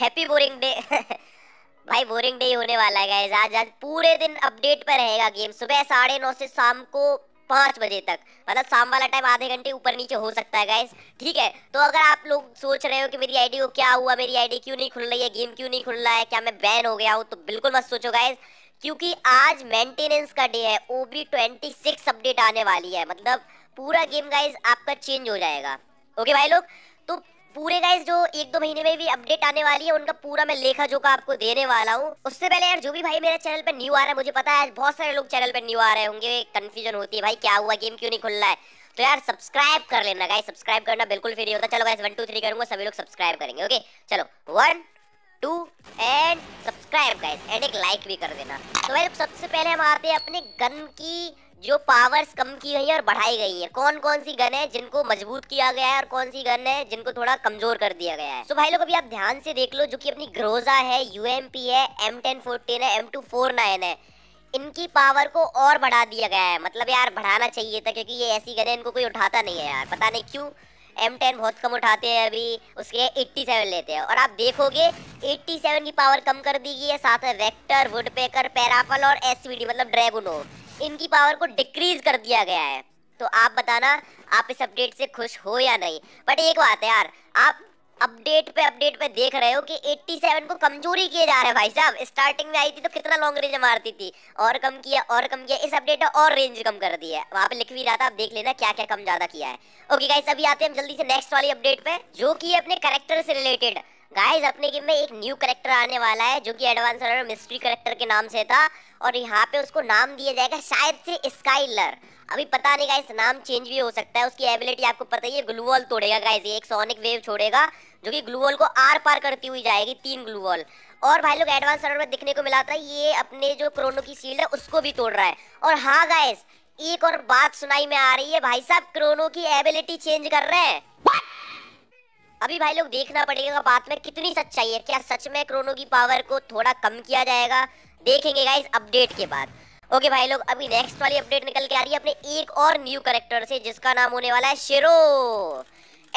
happy boring day भाई boring day होने वाला है गाइस आज आज पूरे दिन अपडेट पर रहेगा गेम सुबह साढ़े नौ से शाम को पाँच बजे तक मतलब शाम वाला टाइम आधे घंटे ऊपर नीचे हो सकता है गाइस ठीक है तो अगर आप लोग सोच रहे हो कि मेरी आईडी को क्या हुआ मेरी आईडी क्यों नहीं खुल रही है गेम क्यों नहीं खुल रहा है क्या मैं बैन हो गया हूँ तो बिल्कुल मत सोचो गाइस क्योंकि आज मेंटेनेंस का डे है O B twenty six update आने वाली है मतलब पूरा गेम गाइज आपका चेंज हो जाएगा ओके भाई लोग तो पूरे गाइस जो एक दो महीने में भी अपडेट आने वाली है उनका पूरा मैं लेखा जोखा आपको देने वाला हूँ उससे पहले यार जो भी भाई मेरे चैनल पर न्यू आ रहा है मुझे पता है आज बहुत सारे लोग चैनल पर न्यू आ रहे होंगे कंफ्यूजन होती है भाई क्या हुआ गेम क्यों नहीं खुल रहा है तो यार सब्सक्राइब कर लेना गाइस सब्सक्राइब करना बिल्कुल फ्री होता चलो गाइस वन टू थ्री करूंगा सभी लोग सब्सक्राइब करेंगे ओके चलो one two and subscribe guys and एक लाइक भी कर देना तो भाई सबसे पहले हम आते हैं अपने गन की जो पावर्स कम की गई है और बढ़ाई गई है कौन कौन सी गन है जिनको मजबूत किया गया है और कौन सी गन है जिनको थोड़ा कमजोर कर दिया गया है तो भाई लोग अभी आप ध्यान से देख लो जो कि अपनी ग्रोजा है यूएमपी है एम टेन फोर्टीन है एम टू फोर नाइन है इनकी पावर को और बढ़ा दिया गया है मतलब यार बढ़ाना चाहिए था क्योंकि ये ऐसी गन है इनको कोई उठाता नहीं है यार पता नहीं क्यों एम टेन बहुत कम उठाते हैं अभी उसके एट्टी सेवन लेते हैं और आप देखोगे एट्टी सेवन की पावर कम कर दी गई है साथ में वेक्टर वुड पेकर पैराफल और एस मतलब हो इनकी पावर को डिक्रीज कर दिया गया है तो आप बताना आप इस अपडेट से खुश हो या नहीं बट एक बात है यार आप अपडेट पे अपडेट पे देख रहे हो कि 87 को कमजोरी किए जा रहे हैं भाई साहब स्टार्टिंग में आई थी तो कितना लॉन्ग रेंज मारती थी और कम किया और कम किया इस अपडेट में और रेंज कम कर दी है वहाँ पे लिख भी रहा था आप देख लेना क्या क्या कम ज़्यादा किया है ओके गाइस अभी आते हैं हम जल्दी से नेक्स्ट वाली अपडेट पे जो कि अपने करेक्टर से रिलेटेड गाइस अपने गेम में एक न्यू करेक्टर आने वाला है जो कि एडवांस रनर मिस्ट्री करेक्टर के नाम से था और यहाँ पे उसको नाम दिया जाएगा शायद से स्काइलर अभी पता नहीं गाइस नाम चेंज भी हो सकता है उसकी एबिलिटी आपको पता ही है ग्लूवॉल तोड़ेगा गाइस ये एक सोनिक वेव छोड़ेगा जो कि ग्लूवॉल को आर पार करती हुई जाएगी तीन ग्लूवॉल और भाई लोग एडवांस रनर में दिखने को मिला था ये अपने जो क्रोनो की शील्ड है उसको भी तोड़ रहा है और हाँ गाइस एक और बात सुनाई में आ रही है भाई साहब क्रोनो की एबिलिटी चेंज कर रहे हैं अभी भाई लोग देखना पड़ेगा बात में कितनी सच्चाई है क्या सच में क्रोनो की पावर को थोड़ा कम किया जाएगा देखेंगे गाइस अपडेट के बाद ओके भाई लोग अभी नेक्स्ट वाली अपडेट निकल के आ रही है अपने एक और न्यू करेक्टर से जिसका नाम होने वाला है शेरो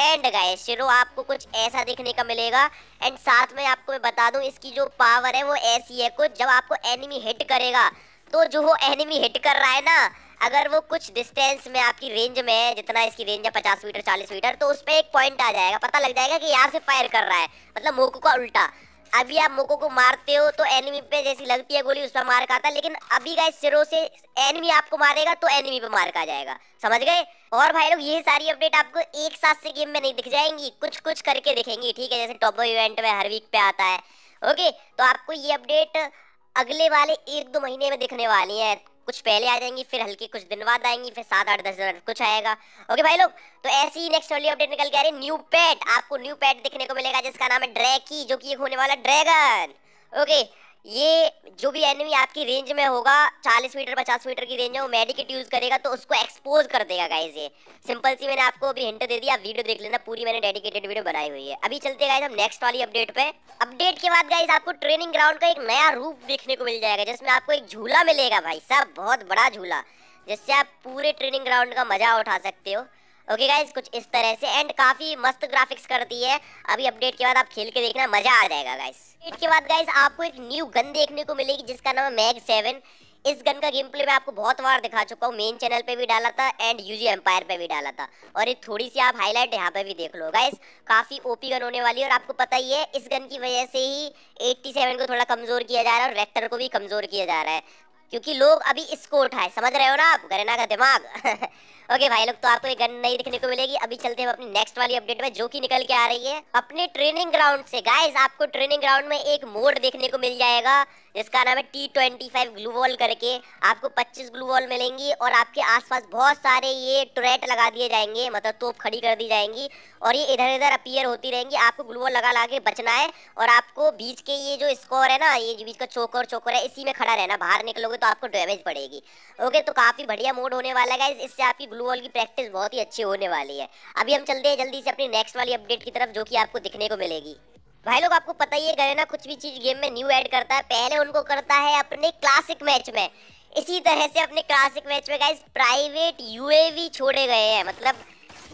एंड गाइस शेरो आपको कुछ ऐसा देखने का मिलेगा एंड साथ में आपको मैं बता दूं इसकी जो पावर है वो ऐसी है कुछ जब आपको एनिमी हिट करेगा तो जो वो एनिमी हिट कर रहा है ना अगर वो कुछ डिस्टेंस में आपकी रेंज में है जितना इसकी रेंज है पचास मीटर चालीस मीटर तो उस पर एक पॉइंट आ जाएगा पता लग जाएगा कि यहाँ से फायर कर रहा है मतलब मोको का उल्टा अभी आप मोको को मारते हो तो एनिमी पे जैसी लगती है गोली उस पर मार खाता है लेकिन अभी का सिरों से एनिमी आपको मारेगा तो एनिमी पे मार का जाएगा समझ गए और भाई लोग ये सारी अपडेट आपको एक साथ से गेम में नहीं दिख जाएंगी कुछ कुछ करके दिखेंगी ठीक है जैसे टॉप इवेंट में हर वीक पे आता है ओके तो आपको ये अपडेट अगले वाले एक दो महीने में दिखने वाली है कुछ पहले आ जाएंगी फिर हल्की कुछ दिन बाद आएंगी फिर सात आठ दस हजार कुछ आएगा ओके भाई लोग तो ऐसी ही नेक्स्ट वाली अपडेट निकल के आ रही है न्यू पेट आपको न्यू पेट देखने को मिलेगा जिसका नाम है ड्रैकी जो कि एक होने वाला ड्रैगन ओके ये जो भी एनिमी आपकी रेंज में होगा 40 मीटर 50 मीटर की रेंज में वो मेडिकेट यूज़ करेगा तो उसको एक्सपोज कर देगा गाइज ये सिंपल सी मैंने आपको अभी हिंट दे दिया आप वीडियो देख लेना पूरी मैंने डेडिकेटेड वीडियो बनाई हुई है अभी चलते गाइज हम नेक्स्ट वाली अपडेट पे अपडेट के बाद गाइज आपको ट्रेनिंग ग्राउंड का एक नया रूप देखने को मिल जाएगा जिसमें आपको एक झूला मिलेगा भाई साहब बहुत बड़ा झूला जिससे आप पूरे ट्रेनिंग ग्राउंड का मजा उठा सकते हो ओके गाइज कुछ इस तरह से एंड काफ़ी मस्त ग्राफिक्स कर दी है अभी अपडेट के बाद आप खेल के देखना मज़ा आ जाएगा गाइस अपडेट के बाद गाइज आपको एक न्यू गन देखने को मिलेगी जिसका नाम है मैग सेवन इस गन का गेम प्ले मैं आपको बहुत बार दिखा चुका हूँ मेन चैनल पे भी डाला था एंड यूजी एम्पायर पे भी डाला था और ये थोड़ी सी आप हाईलाइट यहाँ पे भी देख लो गाइस काफ़ी ओपी गन होने वाली है और आपको पता ही है इस गन की वजह से ही 87 को थोड़ा कमज़ोर किया जा रहा है और रेक्टर को भी कमज़ोर किया जा रहा है क्योंकि लोग अभी इसको उठाए समझ रहे हो ना आप गरना का दिमाग ओके भाई लोग तो आपको एक गन नहीं दिखने को मिलेगी अभी चलते हैं अपनी नेक्स्ट वाली अपडेट में जो कि निकल के आ रही है अपने ट्रेनिंग ग्राउंड से गाइस आपको ट्रेनिंग ग्राउंड में एक मोड देखने को मिल जाएगा इसका नाम है T twenty five glue wall करके आपको पच्चीस ग्लू वॉल मिलेंगी और आपके आसपास बहुत सारे ये टुरेट लगा दिए जाएंगे मतलब तोप खड़ी कर दी जाएंगी और ये इधर इधर अपियर होती रहेंगी आपको वॉल लगा ला के बचना है और आपको बीच के ये जो स्कोर है ना ये बीच का चोकर चोकर है इसी में खड़ा रहना बाहर निकलोगे तो आपको डैमेज पड़ेगी ओके तो काफ़ी बढ़िया मोड होने वाला है इससे आपकी वॉल की प्रैक्टिस बहुत ही अच्छी होने वाली है अभी हम चलते हैं जल्दी से अपनी नेक्स्ट वाली अपडेट की तरफ जो कि आपको दिखने को मिलेगी भाई लोग आपको पता ही है गरेना कुछ भी चीज गेम में न्यू ऐड करता है पहले उनको करता है अपने क्लासिक मैच में इसी तरह से अपने क्लासिक मैच में गाइस प्राइवेट यूएवी छोड़े गए हैं मतलब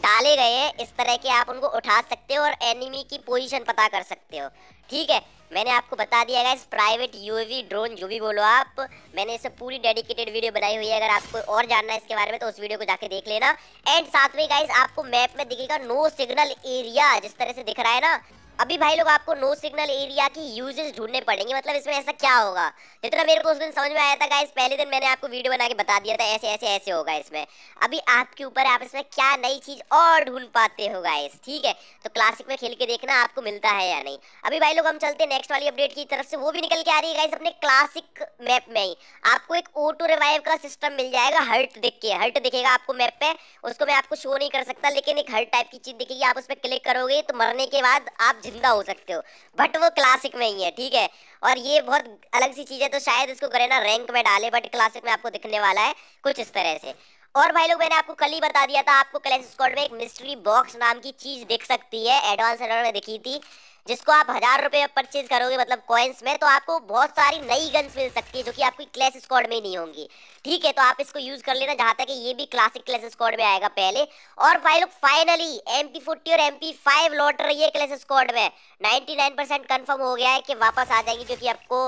डाले गए हैं इस तरह के आप उनको उठा सकते हो और एनिमी की पोजीशन पता कर सकते हो ठीक है मैंने आपको बता दिया गाइस प्राइवेट यूएवी ड्रोन जो भी बोलो आप मैंने इसे पूरी डेडिकेटेड वीडियो बनाई हुई है अगर आपको और जानना है इसके बारे में तो उस वीडियो को जाके देख लेना एंड साथ में गाइस आपको मैप में दिखेगा नो सिग्नल एरिया जिस तरह से दिख रहा है ना अभी भाई लोग आपको नो सिग्नल एरिया की यूजेस ढूंढने पड़ेंगे मतलब इसमें ऐसा क्या होगा जितना मेरे को उस दिन समझ में आया था गाइस पहले दिन मैंने आपको वीडियो बना के बता दिया था ऐसे ऐसे ऐसे होगा इसमें अभी आपके ऊपर आप इसमें क्या नई चीज़ और ढूंढ पाते हो गाइस ठीक है तो क्लासिक में खेल के देखना आपको मिलता है या नहीं अभी भाई लोग हम चलते हैं नेक्स्ट वाली अपडेट की तरफ से वो भी निकल के आ रही है गाइस अपने क्लासिक मैप में ही आपको एक ऑटो रिवाइव का सिस्टम मिल जाएगा हर्ट दिख के हर्ट दिखेगा आपको मैप पे उसको मैं आपको शो नहीं कर सकता लेकिन एक हर्ट टाइप की चीज़ दिखेगी आप उस पर क्लिक करोगे तो मरने के बाद आप जिंदा हो सकते हो बट वो क्लासिक में ही है ठीक है और ये बहुत अलग सी चीज़ है तो शायद इसको ना रैंक में डाले बट क्लासिक में आपको दिखने वाला है कुछ इस तरह से और भाई लोग मैंने आपको कल ही बता दिया था आपको क्लैश स्क्वाड में एक मिस्ट्री बॉक्स नाम की चीज़ दिख सकती है एडवांस एडवांस में दिखी थी जिसको आप हजार रुपये में परचेज करोगे मतलब कॉइन्स में तो आपको बहुत सारी नई गन्स मिल सकती है जो कि आपकी क्लैश स्क्वाड में नहीं होंगी ठीक है तो आप इसको यूज़ कर लेना जहाँ तक ये भी क्लासिक क्लैश स्क्वाड में आएगा पहले और भाई लोग फाइनली एम पी और एम पी फाइव लौट रही है क्लैश स्क्वाड में नाइनटी नाइन परसेंट कन्फर्म हो गया है कि वापस आ जाएगी जो कि आपको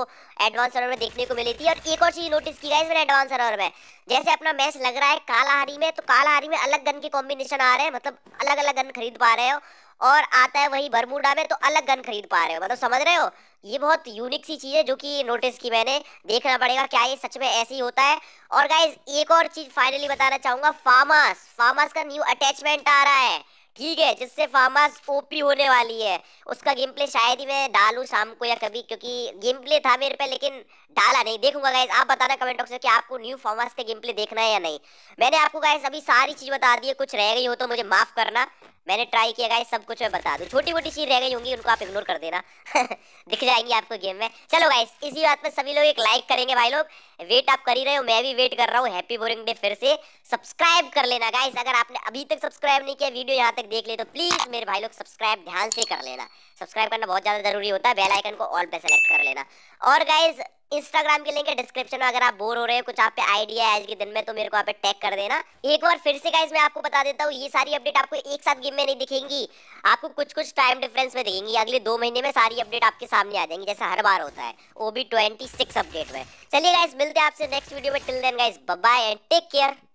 एडवांस सर्वर में देखने को मिली थी और एक और चीज़ नोटिस की गई मैंने एडवांस सर्वर में जैसे अपना मैच लग रहा है कालाहारी में तो कालाहारी में अलग गन के कॉम्बिनेशन आ रहे हैं मतलब अलग अलग गन खरीद पा रहे हो और आता है वही बरमूडा में तो अलग गन खरीद पा रहे हो मतलब समझ रहे हो ये बहुत यूनिक सी चीज़ है जो कि नोटिस की मैंने देखना पड़ेगा क्या ये सच में ऐसे ही होता है और गाइज एक और चीज़ फाइनली बताना चाहूँगा फार्मास फार्मास का न्यू अटैचमेंट आ रहा है ठीक है जिससे फार्मास ओपी होने वाली है उसका गेम प्ले शायद ही मैं डालू शाम को या कभी क्योंकि गेम प्ले था मेरे पे लेकिन डाला नहीं देखूंगा गाइज आप बताना कमेंट बॉक्स में कि आपको न्यू फार्मास का गेम प्ले देखना है या नहीं मैंने आपको गाइज अभी सारी चीज़ बता दी है कुछ रह गई हो तो मुझे माफ़ करना मैंने ट्राई किया गाइज सब कुछ मैं बता दूँ छोटी मोटी चीज़ रह गई होंगी उनको आप इग्नोर कर देना दिख जाएंगी आपको गेम में चलो गाइज इसी बात पर सभी लोग एक लाइक करेंगे भाई लोग वेट आप कर ही रहे हो मैं भी वेट कर रहा हूँ हैप्पी बोरिंग डे फिर से सब्सक्राइब कर लेना गाइस अगर आपने अभी तक सब्सक्राइब नहीं किया वीडियो यहाँ तक देख ले तो प्लीज़ मेरे भाई लोग सब्सक्राइब ध्यान से कर लेना सब्सक्राइब करना बहुत ज़्यादा ज़रूरी होता है बेलाइकन को ऑल पर सेलेक्ट कर लेना और गाइज़ इंस्टाग्राम की लिंक है डिस्क्रिप्शन में अगर आप बोर हो रहे हो कुछ आप पे आइडिया है आज के दिन में तो मेरे को आप पे टैग कर देना एक बार फिर से गाइस मैं आपको बता देता हूँ ये सारी अपडेट आपको एक साथ गेम में नहीं दिखेंगी आपको कुछ कुछ टाइम डिफरेंस में दिखेंगी अगले दो महीने में सारी अपडेट आपके सामने आ जाएंगी जैसे हर बार होता है वो भी ट्वेंटी अपडेट में चलिए गाइज मिलते हैं आपसे नेक्स्ट वीडियो में till then guys bye and take care